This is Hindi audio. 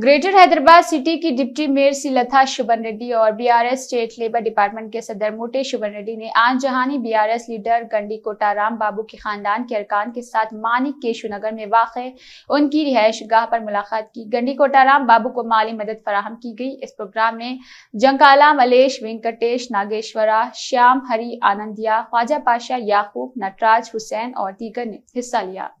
ग्रेटर हैदराबाद सिटी की डिप्टी मेयर सिलथा शुभन रेड्डी और बीआरएस स्टेट लेबर डिपार्टमेंट के सदर मोटे शुभन रेड्डी ने आज जहानी बीआरएस लीडर गंडी कोटाराम बाबू के खानदान के अरकान के साथ मानिक केशुनगर में वाक़ उनकी रिहायश गाह पर मुलाकात की गंडी कोटाराम बाबू को माली मदद फराहम की गई इस प्रोग्राम में जंकाला मलेश वेंकटेश नागेश्वरा श्याम हरी आनंदिया ख्वाजा पाशा याकूब नटराज हुसैन और दीगर ने हिस्सा लिया